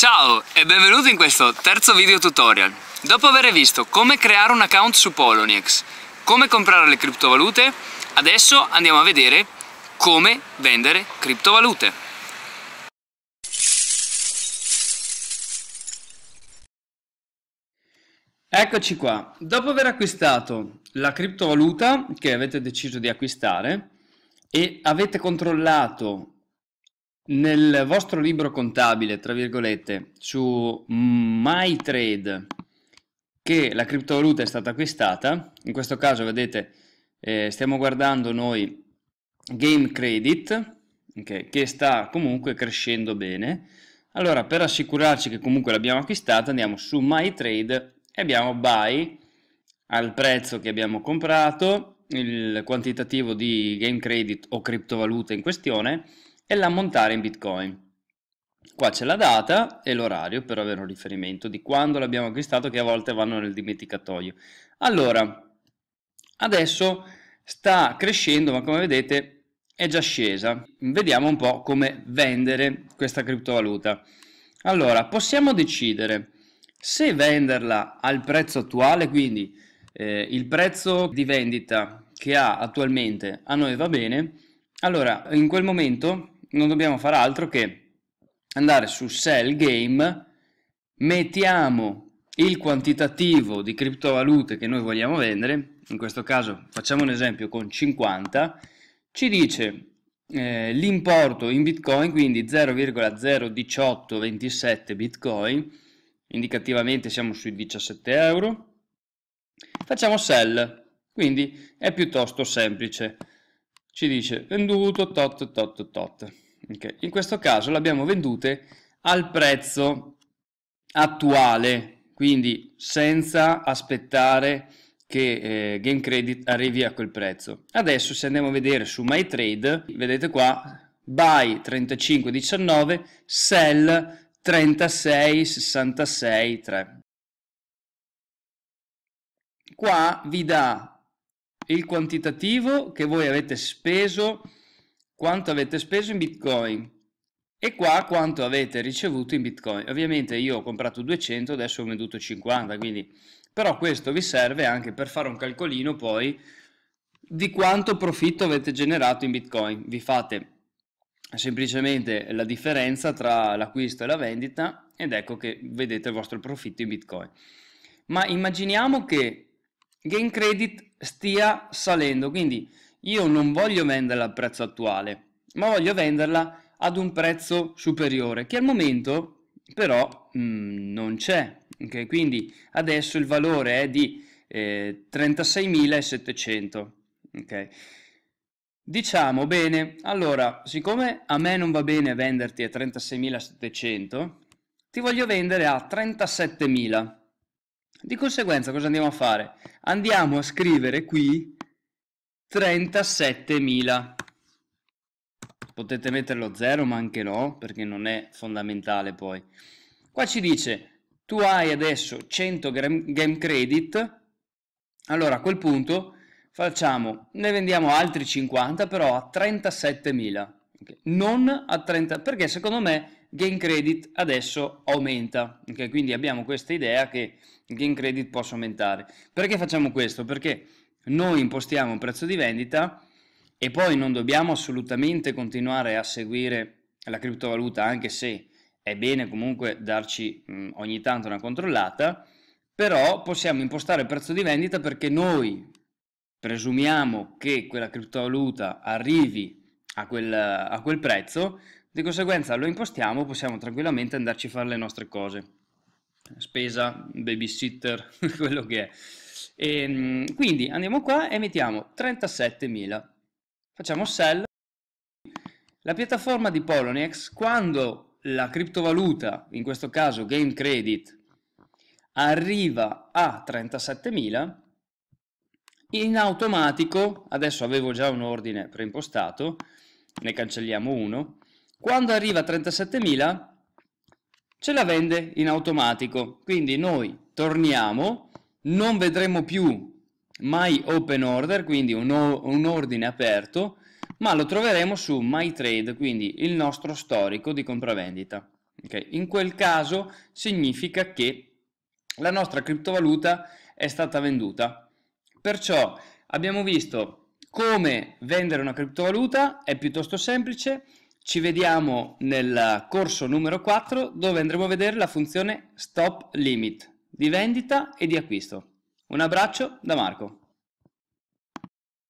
Ciao e benvenuti in questo terzo video tutorial. Dopo aver visto come creare un account su Poloniex, come comprare le criptovalute, adesso andiamo a vedere come vendere criptovalute. Eccoci qua, dopo aver acquistato la criptovaluta che avete deciso di acquistare e avete controllato nel vostro libro contabile, tra virgolette, su MyTrade, che la criptovaluta è stata acquistata, in questo caso vedete eh, stiamo guardando noi Game Credit, okay, che sta comunque crescendo bene, allora per assicurarci che comunque l'abbiamo acquistata andiamo su MyTrade e abbiamo Buy al prezzo che abbiamo comprato, il quantitativo di Game Credit o criptovaluta in questione, e l'ammontare in bitcoin. Qua c'è la data e l'orario per avere un riferimento di quando l'abbiamo acquistato che a volte vanno nel dimenticatoio. Allora, adesso sta crescendo ma come vedete è già scesa. Vediamo un po' come vendere questa criptovaluta. Allora, possiamo decidere se venderla al prezzo attuale, quindi eh, il prezzo di vendita che ha attualmente a noi va bene, allora in quel momento non dobbiamo fare altro che andare su sell game, mettiamo il quantitativo di criptovalute che noi vogliamo vendere, in questo caso facciamo un esempio con 50, ci dice eh, l'importo in bitcoin, quindi 0,01827 bitcoin, indicativamente siamo sui 17 euro, facciamo sell, quindi è piuttosto semplice ci dice venduto tot tot tot. Okay. In questo caso l'abbiamo vendute al prezzo attuale, quindi senza aspettare che eh, Game Credit arrivi a quel prezzo. Adesso se andiamo a vedere su MyTrade, vedete qua, buy 35,19, sell 36,66,3. Qua vi dà il quantitativo che voi avete speso, quanto avete speso in bitcoin e qua quanto avete ricevuto in bitcoin. Ovviamente io ho comprato 200, adesso ho venduto 50, quindi però questo vi serve anche per fare un calcolino poi di quanto profitto avete generato in bitcoin. Vi fate semplicemente la differenza tra l'acquisto e la vendita ed ecco che vedete il vostro profitto in bitcoin. Ma immaginiamo che game credit stia salendo quindi io non voglio venderla al prezzo attuale ma voglio venderla ad un prezzo superiore che al momento però mh, mm, non c'è okay? quindi adesso il valore è di eh, 36.700 ok diciamo bene allora siccome a me non va bene venderti a 36.700 ti voglio vendere a 37.000 di conseguenza cosa andiamo a fare? Andiamo a scrivere qui 37.000. Potete metterlo 0 ma anche no perché non è fondamentale poi. Qua ci dice tu hai adesso 100 game credit, allora a quel punto facciamo, ne vendiamo altri 50 però a 37.000, okay. non a 30, perché secondo me gain credit adesso aumenta, okay? quindi abbiamo questa idea che il gain credit possa aumentare. Perché facciamo questo? Perché noi impostiamo un prezzo di vendita e poi non dobbiamo assolutamente continuare a seguire la criptovaluta, anche se è bene comunque darci mh, ogni tanto una controllata, però possiamo impostare il prezzo di vendita perché noi presumiamo che quella criptovaluta arrivi a quel, a quel prezzo, di conseguenza lo impostiamo, possiamo tranquillamente andarci a fare le nostre cose. Spesa, babysitter, quello che è. E, ehm, quindi andiamo qua e mettiamo 37.000. Facciamo sell. La piattaforma di Poloniex, quando la criptovaluta, in questo caso Game Credit, arriva a 37.000, in automatico, adesso avevo già un ordine preimpostato, ne cancelliamo uno, quando arriva a 37.000 ce la vende in automatico, quindi noi torniamo, non vedremo più My Open Order, quindi un, un ordine aperto, ma lo troveremo su My Trade, quindi il nostro storico di compravendita. Okay? In quel caso significa che la nostra criptovaluta è stata venduta. Perciò abbiamo visto come vendere una criptovaluta, è piuttosto semplice, ci vediamo nel corso numero 4 dove andremo a vedere la funzione stop limit di vendita e di acquisto. Un abbraccio da Marco.